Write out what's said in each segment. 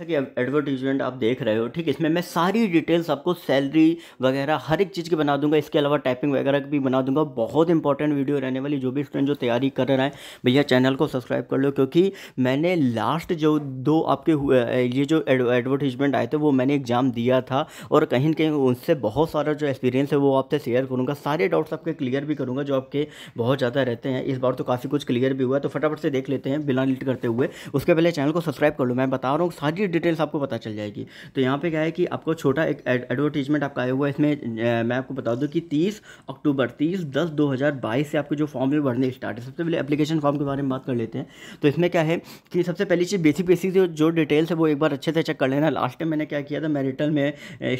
ठीक एडवर्टीजमेंट आप देख रहे हो ठीक है इसमें मैं सारी डिटेल्स आपको सैलरी वगैरह हर एक चीज़ की बना दूंगा इसके अलावा टाइपिंग वगैरह की भी बना दूंगा बहुत इंपॉर्टेंट वीडियो रहने वाली जो भी स्टूडेंट जो तैयारी कर रहा है भैया चैनल को सब्सक्राइब कर लो क्योंकि मैंने लास्ट जो दो आपके ये जो एडवर्टीजमेंट आए थे वो मैंने एग्ज़ाम दिया था और कहीं ना कहीं उनसे बहुत सारा जो एक्सपीरियंस है वो आपसे शेयर करूँगा सारे डाउट्स आपके क्लियर भी करूँगा जो आपके बहुत ज़्यादा रहते हैं इस बार तो काफ़ी कुछ क्लियर भी हुआ तो फटाफट से देख लेते हैं बिना लीट करते हुए उसके पहले चैनल को सब्सक्राइब कर लो मैं बता रहा हूँ सारी डिटेल्स आपको पता चल जाएगी तो यहाँ पे क्या है कि आपको छोटा एक एडवर्टीजमेंट आपका आया हुआ है इसमें मैं आपको बता दूँ कि तीस अक्टूबर तीस दस दो से आपको जो फॉर्म है भरने स्टार्ट है सबसे पहले एप्लीकेशन फॉर्म के बारे में बात कर लेते हैं तो इसमें क्या है कि सबसे पहली चीज़ बेसिक बेसिक जो जो डिटेल्स है वो एक बार अच्छे से चेक कर लेना लास्ट टाइम मैंने क्या किया था मेरिटल में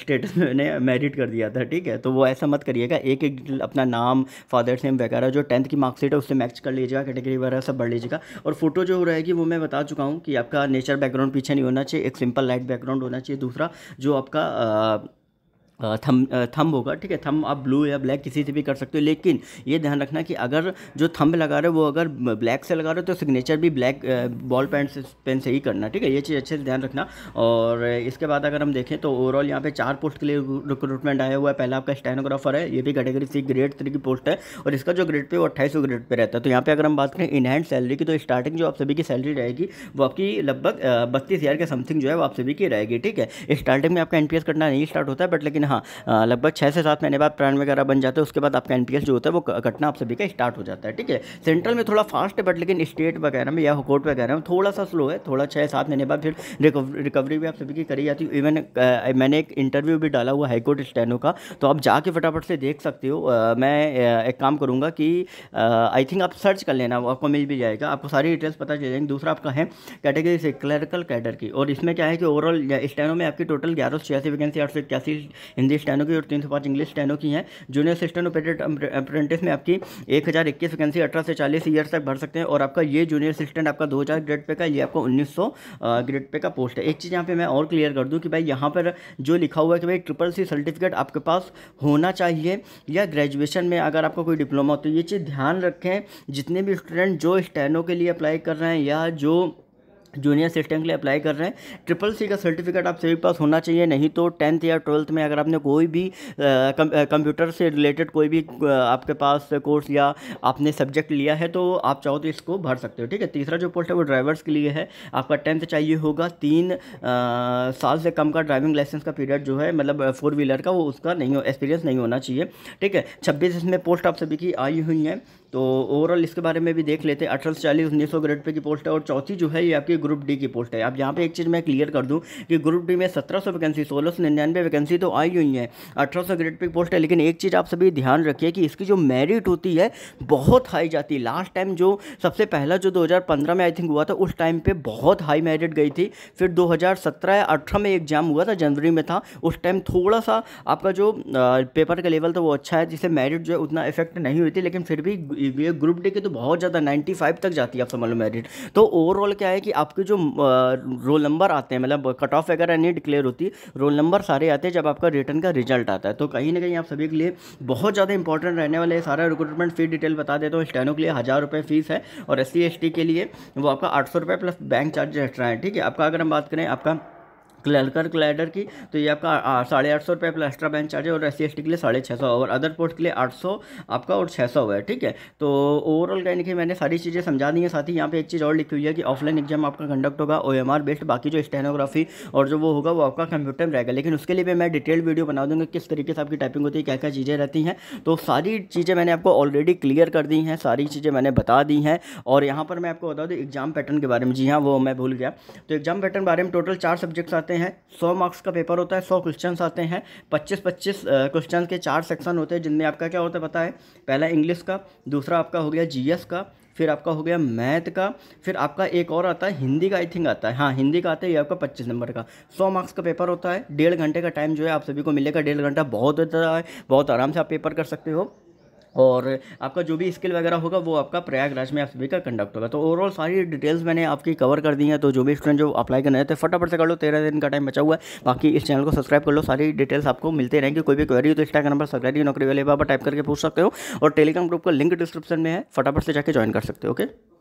स्टेटस मैंने मेरिट कर दिया था ठीक है तो वो ऐसा मत करिएगा एक एक डिटेल अपना नाम फादर्स नेम वगैरह जो टेंथ की मार्क्शीट है उससे मैच कर लीजिएगा कैटेगरी वगैरह सब बढ़ लीजिएगा और फोटो जो रहेगी वो मैं बता चुका हूँ कि आपका नेचर बैकग्राउंड पीछे नहीं होना चाहिए चाहिए एक सिंपल लाइट बैकग्राउंड होना चाहिए दूसरा जो आपका थम थम होगा ठीक है थम आप ब्लू या ब्लैक किसी से भी कर सकते हो लेकिन ये ध्यान रखना कि अगर जो थम लगा रहे हो वो अगर ब्लैक से लगा रहे हो तो सिग्नेचर भी ब्लैक बॉल पेन से पेन से ही करना ठीक है ये चीज़ अच्छे से ध्यान रखना और इसके बाद अगर हम देखें तो ओवरऑल यहाँ पे चार पोस्ट के लिए रिक्रूटमेंट आया हुआ है पहला आपका स्टेनोग्राफर है ये भी कैटेगरी सी ग्रेड थ्री की पोस्ट है और इसका जो ग्रेड पे वो अट्ठाईस ग्रेड पर रहता है तो यहाँ पर अगर हम बात करें इनहैंड सैलरी की तो स्टार्टिंग जो आप सभी की सैलरी रहेगी वो आपकी लगभग बत्तीस के समथिंग जो है वो आप सभी की रहेगी ठीक है स्टार्टिंग में आपका एन करना नहीं स्टार्ट होता है बट लेकिन हाँ लगभग छः से सात महीने बाद प्राण वगैरह बन जाते हैं उसके बाद आपका एन जो होता है वो कटना आप सभी का स्टार्ट हो जाता है ठीक है सेंट्रल में थोड़ा फास्ट है बट लेकिन स्टेट वगैरह में या कोर्ट वगैरह में थोड़ा सा स्लो है थोड़ा छः सात महीने बाद फिर रिकवरी भी आप सभी की करी जाती है इवन मैंने एक इंटरव्यू भी डाला हुआ हाईकोर्ट स्टैनो का तो आप जाके फटाफट से देख सकते हो मैं एक काम करूँगा कि आई थिंक आप सर्च कर लेना आपको मिल भी जाएगा आपको सारी डिटेल्स पता चल जाएंगे दूसरा आपका है कैटेगरी से क्लरिकल कैडर की और इसमें क्या है कि ओवरऑल स्टैनो में आपकी टोटल ग्यारह सौ छियासी वैकेंसी आठ सौ इक्यासी हिंदी स्टैनो की और तीन सौ पाँच इंग्लिश स्टैनो की हैं जूनियर असिस्टेंट ऑपरेटेड अप्रेंटिस में आपकी एक हज़ार इक्कीस वैकेंसी अठारह से चालीस ईयर तक भर सकते हैं और आपका ये जूनियर असिस्टेंट आपका दो हज़ार ग्रेड पे का ये आपका उन्नीस सौ ग्रेड पे का पोस्ट है एक चीज़ यहाँ पे मैं और क्लियर कर दूँ कि भाई यहाँ पर जो लिखा हुआ है कि भाई ट्रिपल सी सर्टिफिकेट आपके पास होना चाहिए या ग्रेजुएशन में अगर आपका कोई डिप्लोमा हो तो ये चीज़ ध्यान रखें जितने भी स्टूडेंट जो स्टैनो के लिए अप्लाई कर रहे हैं या जो जूनियर असिस्टेंट के लिए अप्लाई कर रहे हैं ट्रिपल सी का सर्टिफिकेट आप सभी पास होना चाहिए नहीं तो टेंथ या ट्वेल्थ में अगर आपने कोई भी कंप्यूटर कम, से रिलेटेड कोई भी आपके पास कोर्स या आपने सब्जेक्ट लिया है तो आप चाहो तो इसको भर सकते हो ठीक है तीसरा जो पोस्ट है वो ड्राइवर्स के लिए है आपका टेंथ चाहिए होगा तीन आ, साल से कम का ड्राइविंग लाइसेंस का पीरियड जो है मतलब फोर व्हीलर का वो उसका नहीं हो एक्सपीरियंस नहीं होना चाहिए ठीक है छब्बीस इसमें पोस्ट आप सभी की आई हुई हैं तो ओवरऑल इसके बारे में भी देख लेते हैं अठारह चालीस उन्नीस सौ ग्रेड पे की पोस्ट है और चौथी जो है ये आपकी ग्रुप डी की पोस्ट है अब यहाँ पे एक चीज़ मैं क्लियर कर दूँ कि ग्रुप डी में सत्रह सौ वैकेंसी सोलह सौ निन्यानवे वैकेंसी तो आई हुई है अठारह सौ ग्रेड पे पोस्ट है लेकिन एक चीज़ आप सभी ध्यान रखिए कि इसकी जो मेरिट होती है बहुत हाई जाती है लास्ट टाइम जो सबसे पहला जो 2015 में आई थिंक हुआ था उस टाइम पर बहुत हाई मेरिट गई थी फिर 2017 या अठारह में एग्जाम हुआ था जनवरी में था उस टाइम थोड़ा सा आपका जो पेपर का लेवल था वो अच्छा है जिससे मेरिट जो है उतना इफेक्ट नहीं हुई थी लेकिन फिर भी ये ग्रुप डी के तो बहुत ज़्यादा नाइन्टी तक जाती है आप समझ लो मेरिट तो ओवरऑल क्या है कि आप आपके जो रोल नंबर आते हैं मतलब कट ऑफ वगैरह नहीं डिक्लेयर होती रोल नंबर सारे आते हैं जब आपका रिटर्न का रिजल्ट आता है तो कहीं ना कहीं आप सभी के लिए बहुत ज़्यादा इंपॉर्टेंट रहने वाले हैं सारा रिक्रूटमेंट फी डिटेल बता देता हूँ स्टैनो के लिए हज़ार रुपये फीस है और एस सी के लिए वो आपका आठ सौ रुपये प्लस बैंक चार्ज एक्स्ट्रा है ठीक है आपका अगर हम बात करें आपका क्लैलकर क्लाइडर की तो ये आपका साढ़े आठ सौ रुपये प्लस एक्स्ट्रा बैंक चार्ज है और एस सी के लिए साढ़े छः सौ और अदर पोस्ट के लिए आठ सौ आपका और छः सौ है ठीक है तो ओवरऑल कहने देखिए मैंने सारी चीज़ें समझा दी हैं साथ ही यहाँ पे एक चीज़ और लिखी हुई है कि ऑफलाइन एग्जाम आपका कंडक्ट होगा ओ एम आर बेस्ड बाकी जो स्टेनोग्राफी और जो वो होगा वो आपका कंप्यूटर में रहेगा लेकिन उसके लिए भी मैं डिटेल्ड वीडियो बना दूँगा किस तरीके से आपकी टाइपिंग होती है क्या क्या चीज़ें रहती हैं तो सारी चीज़ें मैंने आपको ऑलरेडी क्लियर कर दी हैं सारी चीज़ें मैंने बता दी हैं और यहाँ पर मैं आपको बता दूँ एग्जाम पैटर्न के बारे में जी हाँ वो मैं भूल गया तो एग्जाम पैटर्न बारे में टोटल चार सब्जेक्ट्स आते आते हैं सौ मार्क्स का पेपर होता है सौ क्वेश्चन आते हैं पच्चीस पच्चीस क्वेश्चन के चार सेक्शन होते हैं जिनमें आपका क्या होता है पता है पहला इंग्लिश का दूसरा आपका हो गया जीएस का फिर आपका हो गया मैथ का फिर आपका एक और आता है हिंदी का आई थिंक आता है हाँ हिंदी का आता है ये आपका पच्चीस नंबर का सौ मार्क्स का पेपर होता है डेढ़ घंटे का टाइम जो है आप सभी को मिलेगा डेढ़ घंटा बहुत होता है बहुत आराम से आप पेपर कर सकते हो और आपका जो भी स्किल वगैरह होगा वो आपका प्रयागराज में आप सभी का कंडक्ट होगा तो ओवरऑल सारी डिटेल्स मैंने आपकी कवर कर दी हैं तो जो भी स्टूडेंट जो अप्लाई करना है फटाफट से कर लो तेरह दिन का टाइम बचा हुआ है बाकी इस चैनल को सब्सक्राइब कर लो सारी डिटेल्स आपको मिलते रहेंगे कोई भी क्वेरी हो तो इंस्टाग्राम पर सरकारी नौकरी वाले बाबा टाइप करके पूछ सकते हो और टेलीग्राम ग्रुप का लिंक डिस्क्रिप्शन में है फटाफट से जाकर ज्वाइन कर सकते हो ओके